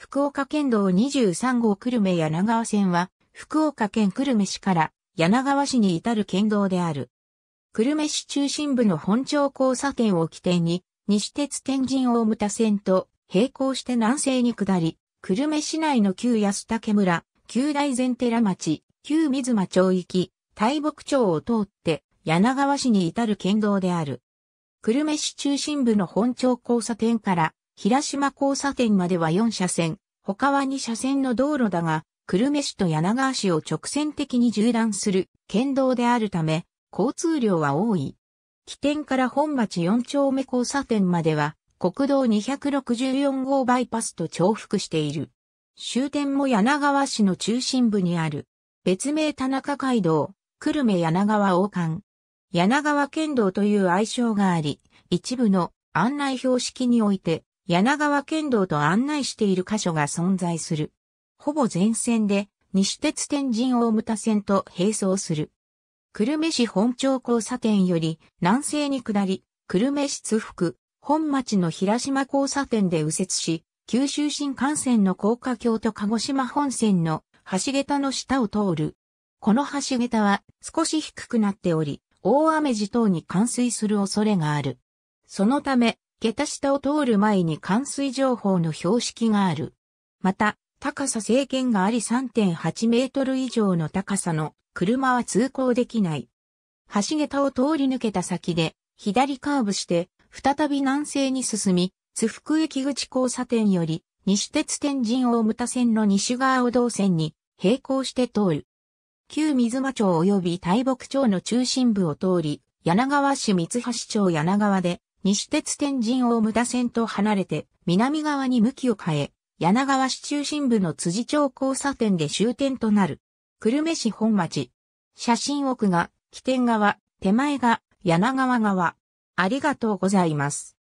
福岡県道23号久留米柳川線は、福岡県久留米市から柳川市に至る県道である。久留米市中心部の本町交差点を起点に、西鉄天神大牟田線と並行して南西に下り、久留米市内の旧安竹村、旧大前寺町、旧水間町行き、大木町を通って柳川市に至る県道である。久留米市中心部の本町交差点から平島交差点までは4車線、他は2車線の道路だが、久留米市と柳川市を直線的に縦断する県道であるため、交通量は多い。起点から本町4丁目交差点までは、国道264号バイパスと重複している。終点も柳川市の中心部にある。別名田中街道、久留米柳川王冠。柳川県道という愛称があり、一部の案内標識において、柳川県道と案内している箇所が存在する。ほぼ全線で、西鉄天神大牟田線と並走する。久留米市本町交差点より南西に下り、久留米市津福、本町の平島交差点で右折し、九州新幹線の高架橋と鹿児島本線の橋桁の下を通る。この橋桁は少し低くなっており、大雨時等に冠水する恐れがある。そのため、下駄下を通る前に冠水情報の標識がある。また、高さ制限があり3.8メートル以上の高さの車は通行できない。橋桁を通り抜けた先で、左カーブして、再び南西に進み、津福駅口交差点より、西鉄天神大牟田線の西側を動線に、並行して通る。旧水間町及び大木町の中心部を通り、柳川市三橋町柳川で、西鉄天神大牟田線と離れて南側に向きを変え、柳川市中心部の辻町交差点で終点となる。久留米市本町。写真奥が起点側、手前が柳川側。ありがとうございます。